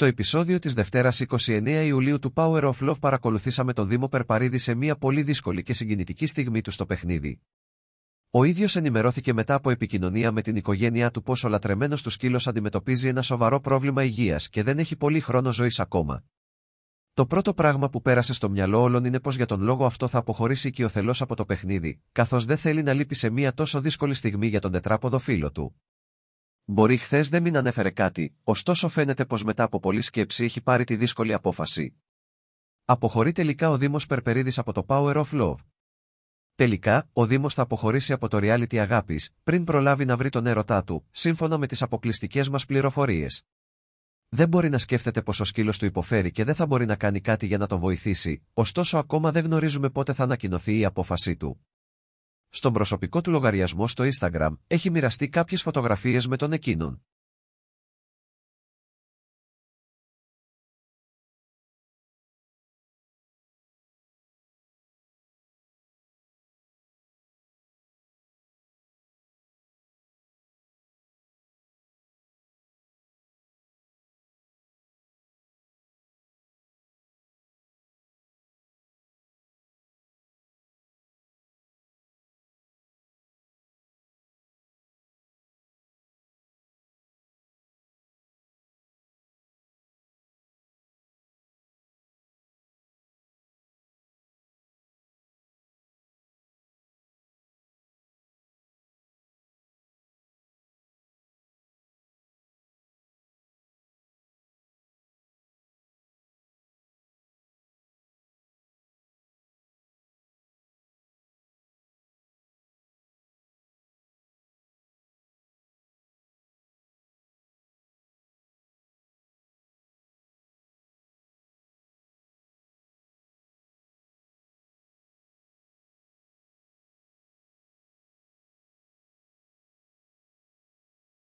Στο επεισόδιο της Δευτέρας 29 Ιουλίου του Power of Love παρακολουθήσαμε τον Δήμο Περπαρίδη σε μια πολύ δύσκολη και συγκινητική στιγμή του στο παιχνίδι. Ο ίδιος ενημερώθηκε μετά από επικοινωνία με την οικογένειά του πως ο λατρεμένος του σκύλος αντιμετωπίζει ένα σοβαρό πρόβλημα υγείας και δεν έχει πολύ χρόνο ζωής ακόμα. Το πρώτο πράγμα που πέρασε στο μυαλό όλων είναι πως για τον λόγο αυτό θα αποχωρήσει οικειοθελώς από το παιχνίδι, καθώς δεν θέλει να λείπει σε μια τόσο δύσκολη στιγμή για τον τετράποδο φίλο του. Μπορεί χθες δεν μην ανέφερε κάτι, ωστόσο φαίνεται πως μετά από πολλή σκέψη έχει πάρει τη δύσκολη απόφαση. Αποχωρεί τελικά ο Δήμος Περπερίδης από το Power of Love. Τελικά, ο Δήμος θα αποχωρήσει από το reality αγάπης, πριν προλάβει να βρει τον έρωτά του, σύμφωνα με τις αποκλειστικές μας πληροφορίες. Δεν μπορεί να σκέφτεται πως ο σκύλος του υποφέρει και δεν θα μπορεί να κάνει κάτι για να τον βοηθήσει, ωστόσο ακόμα δεν γνωρίζουμε πότε θα ανακοινωθεί η απόφασή του. Στον προσωπικό του λογαριασμό στο Instagram έχει μοιραστεί κάποιες φωτογραφίες με τον εκείνον.